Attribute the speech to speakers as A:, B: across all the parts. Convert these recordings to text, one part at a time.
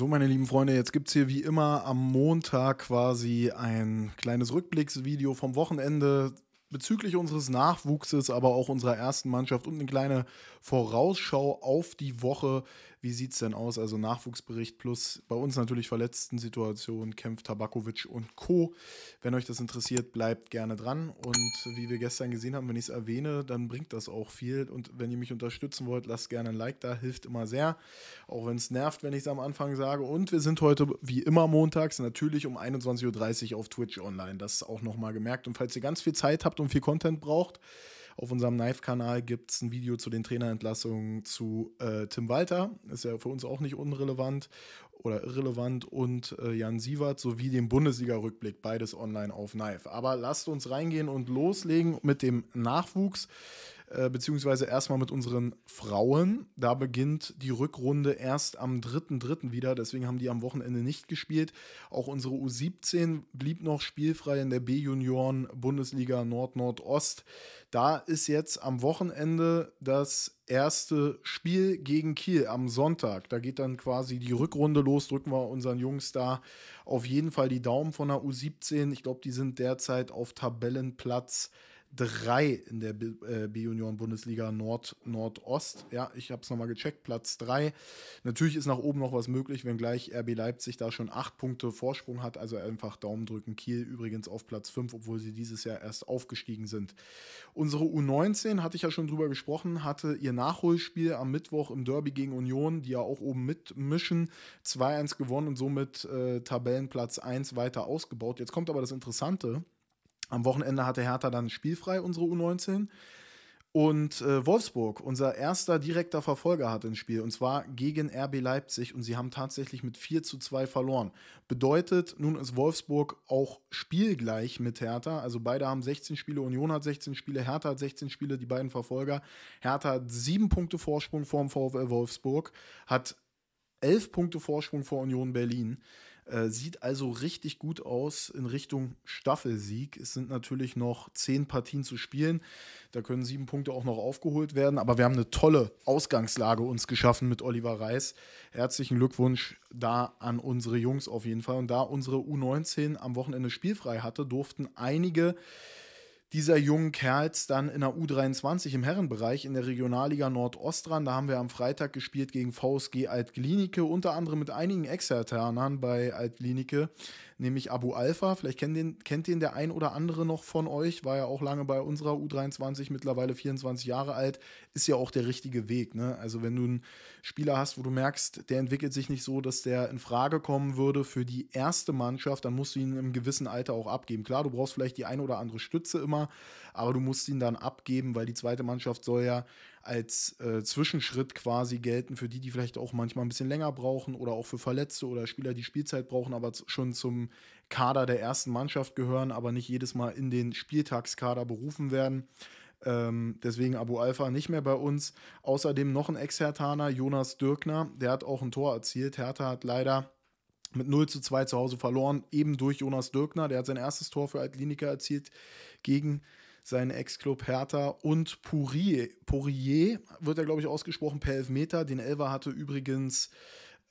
A: So, meine lieben Freunde, jetzt gibt es hier wie immer am Montag quasi ein kleines Rückblicksvideo vom Wochenende bezüglich unseres Nachwuchses, aber auch unserer ersten Mannschaft und eine kleine Vorausschau auf die Woche, wie sieht es denn aus? Also Nachwuchsbericht plus bei uns natürlich verletzten Situationen, Kempf, Tabakovic und Co. Wenn euch das interessiert, bleibt gerne dran. Und wie wir gestern gesehen haben, wenn ich es erwähne, dann bringt das auch viel. Und wenn ihr mich unterstützen wollt, lasst gerne ein Like da, hilft immer sehr. Auch wenn es nervt, wenn ich es am Anfang sage. Und wir sind heute wie immer montags natürlich um 21.30 Uhr auf Twitch online. Das auch nochmal gemerkt. Und falls ihr ganz viel Zeit habt und viel Content braucht, auf unserem Knife-Kanal gibt es ein Video zu den Trainerentlassungen zu äh, Tim Walter, ist ja für uns auch nicht unrelevant oder irrelevant, und äh, Jan Sievert sowie dem Bundesliga-Rückblick, beides online auf Knife. Aber lasst uns reingehen und loslegen mit dem Nachwuchs äh, beziehungsweise erstmal mit unseren Frauen. Da beginnt die Rückrunde erst am 3.3. wieder, deswegen haben die am Wochenende nicht gespielt. Auch unsere U17 blieb noch spielfrei in der B-Junioren-Bundesliga nord nord ost Da ist jetzt am Wochenende das erste Spiel gegen Kiel am Sonntag. Da geht dann quasi die Rückrunde los. Drücken wir unseren Jungs da auf jeden Fall die Daumen von der U17. Ich glaube, die sind derzeit auf Tabellenplatz drei in der B-Junioren-Bundesliga äh, Nord, Nordost. Ja, ich habe es nochmal gecheckt, Platz 3. Natürlich ist nach oben noch was möglich, wenngleich RB Leipzig da schon 8 Punkte Vorsprung hat. Also einfach Daumen drücken. Kiel übrigens auf Platz 5, obwohl sie dieses Jahr erst aufgestiegen sind. Unsere U19, hatte ich ja schon drüber gesprochen, hatte ihr Nachholspiel am Mittwoch im Derby gegen Union, die ja auch oben mitmischen, 2-1 gewonnen und somit äh, Tabellenplatz 1 weiter ausgebaut. Jetzt kommt aber das Interessante. Am Wochenende hatte Hertha dann spielfrei, unsere U19. Und äh, Wolfsburg, unser erster direkter Verfolger, hat ein Spiel und zwar gegen RB Leipzig und sie haben tatsächlich mit 4 zu 2 verloren. Bedeutet, nun ist Wolfsburg auch spielgleich mit Hertha. Also beide haben 16 Spiele, Union hat 16 Spiele, Hertha hat 16 Spiele, die beiden Verfolger. Hertha hat 7 Punkte Vorsprung vor dem VfL Wolfsburg, hat 11 Punkte Vorsprung vor Union Berlin. Äh, sieht also richtig gut aus in Richtung Staffelsieg. Es sind natürlich noch zehn Partien zu spielen. Da können sieben Punkte auch noch aufgeholt werden. Aber wir haben eine tolle Ausgangslage uns geschaffen mit Oliver Reis. Herzlichen Glückwunsch da an unsere Jungs auf jeden Fall. Und da unsere U19 am Wochenende spielfrei hatte, durften einige dieser jungen Kerls dann in der U23 im Herrenbereich in der Regionalliga Nordost dran. Da haben wir am Freitag gespielt gegen VSG Altklinike, unter anderem mit einigen Externern bei Altklinike nämlich Abu Alpha. Vielleicht kennt den, kennt den der ein oder andere noch von euch, war ja auch lange bei unserer U23, mittlerweile 24 Jahre alt, ist ja auch der richtige Weg. Ne? Also wenn du einen Spieler hast, wo du merkst, der entwickelt sich nicht so, dass der in Frage kommen würde für die erste Mannschaft, dann musst du ihn im gewissen Alter auch abgeben. Klar, du brauchst vielleicht die ein oder andere Stütze immer, aber du musst ihn dann abgeben, weil die zweite Mannschaft soll ja als äh, Zwischenschritt quasi gelten für die, die vielleicht auch manchmal ein bisschen länger brauchen oder auch für Verletzte oder Spieler, die Spielzeit brauchen, aber schon zum Kader der ersten Mannschaft gehören, aber nicht jedes Mal in den Spieltagskader berufen werden. Ähm, deswegen Abu Alpha nicht mehr bei uns. Außerdem noch ein Ex-Hertaner, Jonas Dürkner, der hat auch ein Tor erzielt. Hertha hat leider mit 0 zu 2 zu Hause verloren, eben durch Jonas Dürkner. Der hat sein erstes Tor für Altlinika erzielt gegen seinen Ex-Club Hertha und Pourier, Pourier wird er glaube ich ausgesprochen per Elfmeter. Den Elfer hatte übrigens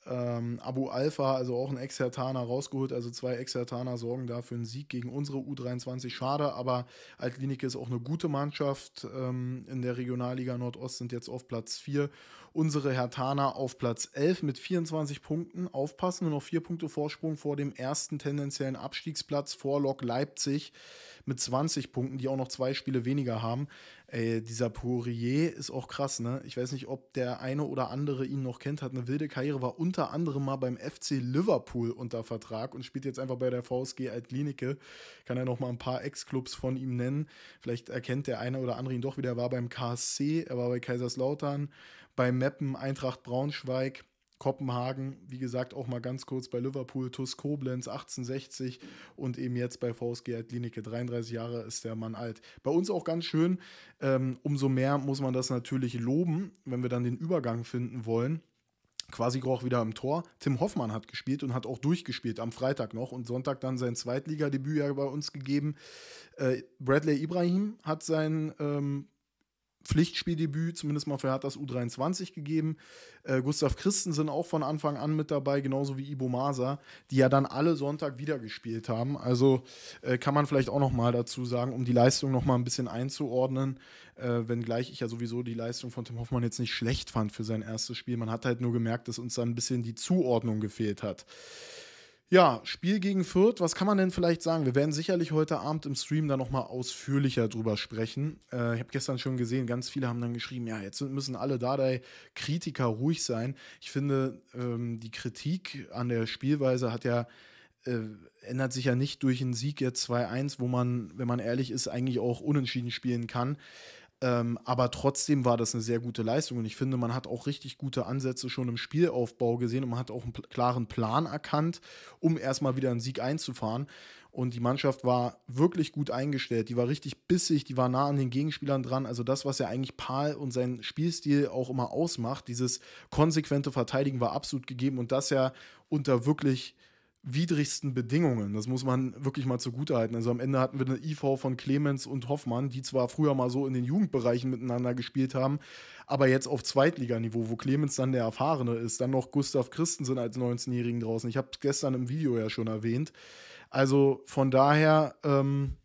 A: ähm, Abu Alpha, also auch ein Exertaner, rausgeholt. Also zwei Exertaner sorgen dafür einen Sieg gegen unsere U23. Schade, aber Altlinike ist auch eine gute Mannschaft ähm, in der Regionalliga Nordost, sind jetzt auf Platz 4. Unsere Hertaner auf Platz 11 mit 24 Punkten. Aufpassen, nur noch vier Punkte Vorsprung vor dem ersten tendenziellen Abstiegsplatz vor Lok Leipzig mit 20 Punkten, die auch noch zwei Spiele weniger haben. Ey, dieser Poirier ist auch krass, ne? Ich weiß nicht, ob der eine oder andere ihn noch kennt, hat eine wilde Karriere, war unter anderem mal beim FC Liverpool unter Vertrag und spielt jetzt einfach bei der VSG Altlinike. Kann er noch mal ein paar Ex-Clubs von ihm nennen. Vielleicht erkennt der eine oder andere ihn doch wieder. Er war beim KSC, er war bei Kaiserslautern, bei Meppen, Eintracht Braunschweig, Kopenhagen, wie gesagt, auch mal ganz kurz bei Liverpool, TuS Koblenz 1860 und eben jetzt bei VSG Altlinike. 33 Jahre ist der Mann alt. Bei uns auch ganz schön. Ähm, umso mehr muss man das natürlich loben, wenn wir dann den Übergang finden wollen. Quasi auch wieder im Tor. Tim Hoffmann hat gespielt und hat auch durchgespielt am Freitag noch und Sonntag dann sein Zweitligadebüt ja bei uns gegeben. Äh, Bradley Ibrahim hat sein ähm, Pflichtspieldebüt zumindest mal für Herthas U23 gegeben. Äh, Gustav sind auch von Anfang an mit dabei, genauso wie Ibo Masa, die ja dann alle Sonntag wieder gespielt haben. Also äh, kann man vielleicht auch noch mal dazu sagen, um die Leistung noch mal ein bisschen einzuordnen, äh, wenngleich ich ja sowieso die Leistung von Tim Hoffmann jetzt nicht schlecht fand für sein erstes Spiel. Man hat halt nur gemerkt, dass uns dann ein bisschen die Zuordnung gefehlt hat. Ja, Spiel gegen Fürth, was kann man denn vielleicht sagen? Wir werden sicherlich heute Abend im Stream da nochmal ausführlicher drüber sprechen. Äh, ich habe gestern schon gesehen, ganz viele haben dann geschrieben, ja, jetzt müssen alle Dardai-Kritiker ruhig sein. Ich finde, ähm, die Kritik an der Spielweise hat ja äh, ändert sich ja nicht durch einen Sieg jetzt 2-1, wo man, wenn man ehrlich ist, eigentlich auch unentschieden spielen kann. Ähm, aber trotzdem war das eine sehr gute Leistung und ich finde, man hat auch richtig gute Ansätze schon im Spielaufbau gesehen und man hat auch einen klaren Plan erkannt, um erstmal wieder einen Sieg einzufahren. Und die Mannschaft war wirklich gut eingestellt. Die war richtig bissig, die war nah an den Gegenspielern dran. Also das, was ja eigentlich Paul und sein Spielstil auch immer ausmacht, dieses konsequente Verteidigen war absolut gegeben und das ja unter wirklich widrigsten Bedingungen. Das muss man wirklich mal zugutehalten. Also am Ende hatten wir eine IV von Clemens und Hoffmann, die zwar früher mal so in den Jugendbereichen miteinander gespielt haben, aber jetzt auf Zweitliganiveau, wo Clemens dann der Erfahrene ist. Dann noch Gustav Christensen als 19-Jährigen draußen. Ich habe es gestern im Video ja schon erwähnt. Also von daher ähm,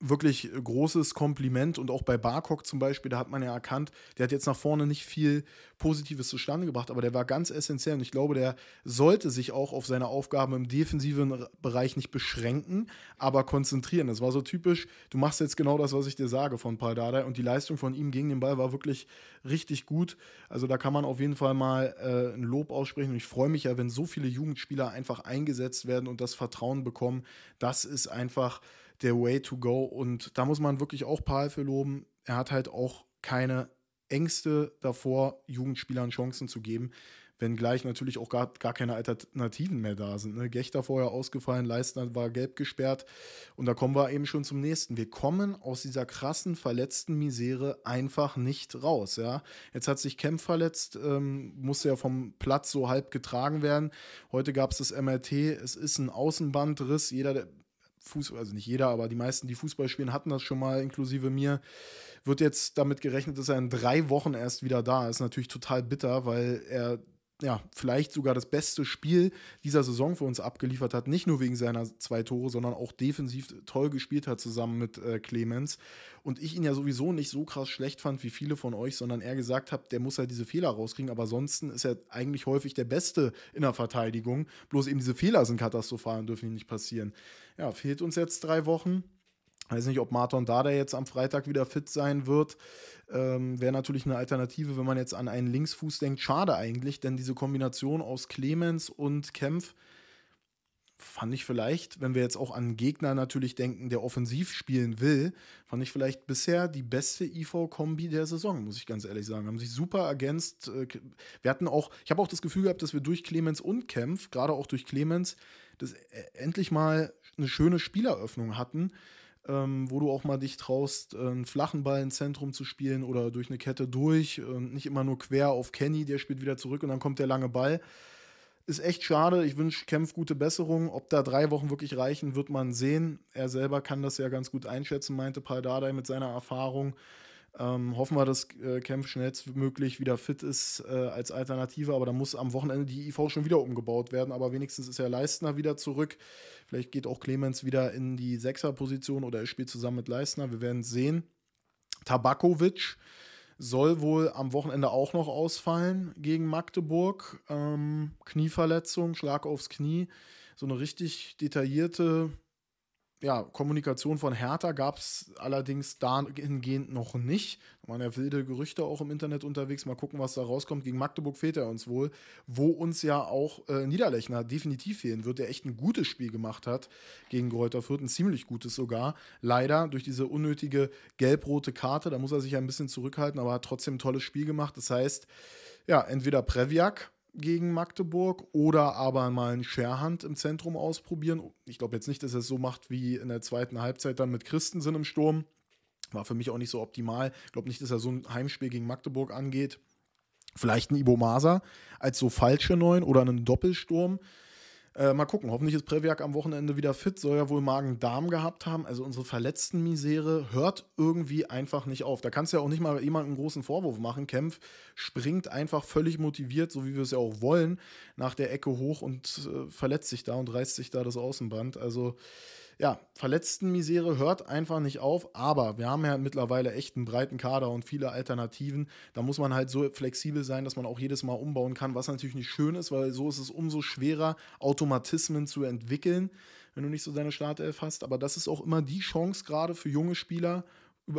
A: wirklich großes Kompliment und auch bei Barcock zum Beispiel, da hat man ja erkannt, der hat jetzt nach vorne nicht viel Positives zustande gebracht, aber der war ganz essentiell und ich glaube, der sollte sich auch auf seine Aufgaben im defensiven Bereich nicht beschränken, aber konzentrieren. Das war so typisch, du machst jetzt genau das, was ich dir sage von Paul Dardai und die Leistung von ihm gegen den Ball war wirklich richtig gut. Also da kann man auf jeden Fall mal äh, ein Lob aussprechen und ich freue mich ja, wenn so viele Jugendspieler einfach eingesetzt werden und das Vertrauen bekommen. Das ist einfach der Way to Go. Und da muss man wirklich auch Paul für loben. Er hat halt auch keine Ängste davor, Jugendspielern Chancen zu geben, wenngleich natürlich auch gar, gar keine Alternativen mehr da sind. Ne? Gechter vorher ausgefallen, Leistner war gelb gesperrt und da kommen wir eben schon zum nächsten. Wir kommen aus dieser krassen verletzten Misere einfach nicht raus. Ja? Jetzt hat sich Kemp verletzt, ähm, musste ja vom Platz so halb getragen werden. Heute gab es das MRT, es ist ein Außenbandriss. Jeder, der Fußball, also nicht jeder, aber die meisten, die Fußball spielen, hatten das schon mal, inklusive mir. Wird jetzt damit gerechnet, dass er in drei Wochen erst wieder da ist. Natürlich total bitter, weil er ja, vielleicht sogar das beste Spiel dieser Saison für uns abgeliefert hat. Nicht nur wegen seiner zwei Tore, sondern auch defensiv toll gespielt hat zusammen mit äh, Clemens. Und ich ihn ja sowieso nicht so krass schlecht fand wie viele von euch, sondern er gesagt hat, der muss halt diese Fehler rauskriegen. Aber ansonsten ist er eigentlich häufig der Beste in der Verteidigung. Bloß eben diese Fehler sind katastrophal und dürfen ihm nicht passieren. Ja, fehlt uns jetzt drei Wochen. Weiß nicht, ob Marton Dada jetzt am Freitag wieder fit sein wird. Ähm, Wäre natürlich eine Alternative, wenn man jetzt an einen Linksfuß denkt. Schade eigentlich, denn diese Kombination aus Clemens und Kempf fand ich vielleicht, wenn wir jetzt auch an Gegner natürlich denken, der offensiv spielen will, fand ich vielleicht bisher die beste IV-Kombi der Saison, muss ich ganz ehrlich sagen. Haben sich super ergänzt. Äh, wir hatten auch, ich habe auch das Gefühl gehabt, dass wir durch Clemens und Kempf, gerade auch durch Clemens, das e-, endlich mal eine schöne Spieleröffnung hatten ähm, wo du auch mal dich traust, äh, einen flachen Ball ins Zentrum zu spielen oder durch eine Kette durch und äh, nicht immer nur quer auf Kenny, der spielt wieder zurück und dann kommt der lange Ball. Ist echt schade. Ich wünsche Kempf gute Besserung. Ob da drei Wochen wirklich reichen, wird man sehen. Er selber kann das ja ganz gut einschätzen, meinte Paul Paldadei mit seiner Erfahrung. Ähm, hoffen wir, dass äh, Kempf schnellstmöglich wieder fit ist äh, als Alternative, aber da muss am Wochenende die IV schon wieder umgebaut werden. Aber wenigstens ist ja Leistner wieder zurück. Vielleicht geht auch Clemens wieder in die Sechserposition oder er spielt zusammen mit Leistner. Wir werden sehen. Tabakovic soll wohl am Wochenende auch noch ausfallen gegen Magdeburg. Ähm, Knieverletzung, Schlag aufs Knie. So eine richtig detaillierte ja, Kommunikation von Hertha gab es allerdings dahingehend noch nicht. Da waren ja wilde Gerüchte auch im Internet unterwegs. Mal gucken, was da rauskommt. Gegen Magdeburg fehlt er uns wohl, wo uns ja auch äh, Niederlechner definitiv fehlen wird, der echt ein gutes Spiel gemacht hat gegen Greuther Fürth, ein ziemlich gutes sogar. Leider durch diese unnötige gelb-rote Karte, da muss er sich ein bisschen zurückhalten, aber hat trotzdem ein tolles Spiel gemacht. Das heißt, ja, entweder Previak gegen Magdeburg oder aber mal einen Scherhand im Zentrum ausprobieren. Ich glaube jetzt nicht, dass er es so macht wie in der zweiten Halbzeit dann mit Christensen im Sturm. War für mich auch nicht so optimal. Ich glaube nicht, dass er so ein Heimspiel gegen Magdeburg angeht. Vielleicht ein Ibo Masa als so falsche Neun oder einen Doppelsturm. Äh, mal gucken, hoffentlich ist Previak am Wochenende wieder fit, soll ja wohl Magen-Darm gehabt haben. Also unsere verletzten Misere hört irgendwie einfach nicht auf. Da kannst du ja auch nicht mal jemandem einen großen Vorwurf machen. Kempf springt einfach völlig motiviert, so wie wir es ja auch wollen, nach der Ecke hoch und äh, verletzt sich da und reißt sich da das Außenband. Also ja, Verletztenmisere hört einfach nicht auf, aber wir haben ja mittlerweile echt einen breiten Kader und viele Alternativen. Da muss man halt so flexibel sein, dass man auch jedes Mal umbauen kann, was natürlich nicht schön ist, weil so ist es umso schwerer, Automatismen zu entwickeln, wenn du nicht so deine Startelf hast. Aber das ist auch immer die Chance, gerade für junge Spieler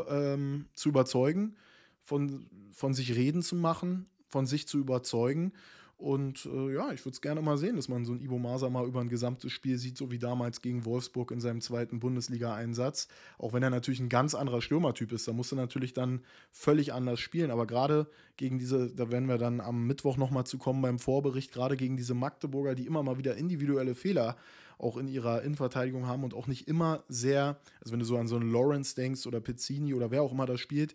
A: ähm, zu überzeugen, von, von sich reden zu machen, von sich zu überzeugen und äh, ja, ich würde es gerne mal sehen, dass man so einen Ibo Masa mal über ein gesamtes Spiel sieht, so wie damals gegen Wolfsburg in seinem zweiten Bundesliga-Einsatz. Auch wenn er natürlich ein ganz anderer Stürmertyp ist, da musste natürlich dann völlig anders spielen. Aber gerade gegen diese, da werden wir dann am Mittwoch nochmal zu kommen beim Vorbericht, gerade gegen diese Magdeburger, die immer mal wieder individuelle Fehler äh, auch in ihrer Innenverteidigung haben und auch nicht immer sehr, also wenn du so an so einen Lawrence denkst oder Pizzini oder wer auch immer da spielt,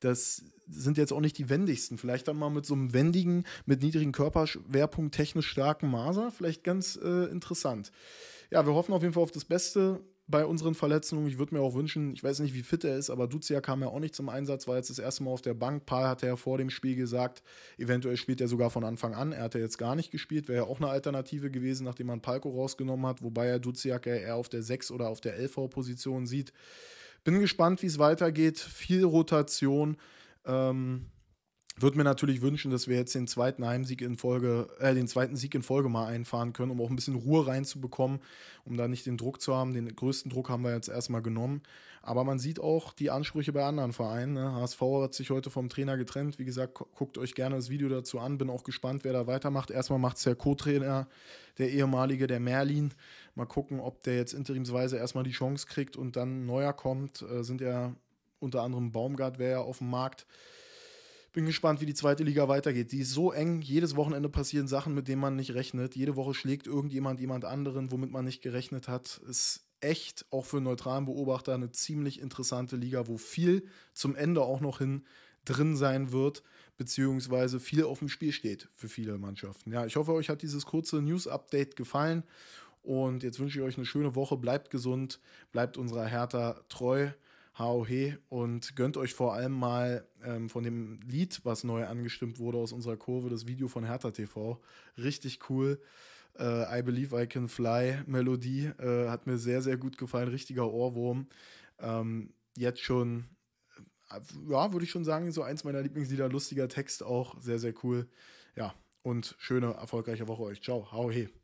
A: das sind jetzt auch nicht die wendigsten. Vielleicht dann mal mit so einem wendigen, mit niedrigen Körperschwerpunkt technisch starken Maser, vielleicht ganz äh, interessant. Ja, wir hoffen auf jeden Fall auf das Beste bei unseren Verletzungen. Ich würde mir auch wünschen, ich weiß nicht, wie fit er ist, aber Duzia kam ja auch nicht zum Einsatz, war jetzt das erste Mal auf der Bank. Paul hatte ja vor dem Spiel gesagt, eventuell spielt er sogar von Anfang an. Er hat ja jetzt gar nicht gespielt, wäre ja auch eine Alternative gewesen, nachdem man Palko rausgenommen hat, wobei er Duziak ja eher auf der 6 oder auf der LV-Position sieht. Bin gespannt, wie es weitergeht. Viel Rotation. Ähm, würde mir natürlich wünschen, dass wir jetzt den zweiten Heimsieg in Folge, äh, den zweiten Sieg in Folge mal einfahren können, um auch ein bisschen Ruhe reinzubekommen, um da nicht den Druck zu haben. Den größten Druck haben wir jetzt erstmal genommen. Aber man sieht auch die Ansprüche bei anderen Vereinen. Ne? HSV hat sich heute vom Trainer getrennt. Wie gesagt, guckt euch gerne das Video dazu an. Bin auch gespannt, wer da weitermacht. Erstmal macht es der Co-Trainer, der ehemalige, der Merlin. Mal gucken, ob der jetzt interimsweise erstmal die Chance kriegt und dann neuer kommt. Äh, sind ja unter anderem Baumgart, wäre ja auf dem Markt. Bin gespannt, wie die zweite Liga weitergeht. Die ist so eng, jedes Wochenende passieren Sachen, mit denen man nicht rechnet. Jede Woche schlägt irgendjemand jemand anderen, womit man nicht gerechnet hat. Ist echt auch für einen neutralen Beobachter eine ziemlich interessante Liga, wo viel zum Ende auch noch hin drin sein wird, beziehungsweise viel auf dem Spiel steht für viele Mannschaften. Ja, ich hoffe, euch hat dieses kurze News-Update gefallen und jetzt wünsche ich euch eine schöne Woche. Bleibt gesund, bleibt unserer Hertha treu. HOH und gönnt euch vor allem mal ähm, von dem Lied, was neu angestimmt wurde aus unserer Kurve, das Video von Hertha TV. Richtig cool. Äh, I Believe I Can Fly Melodie äh, hat mir sehr, sehr gut gefallen. Richtiger Ohrwurm. Ähm, jetzt schon, äh, ja, würde ich schon sagen, so eins meiner Lieblingslieder. Lustiger Text auch. Sehr, sehr cool. Ja, und schöne, erfolgreiche Woche euch. Ciao. Hau he.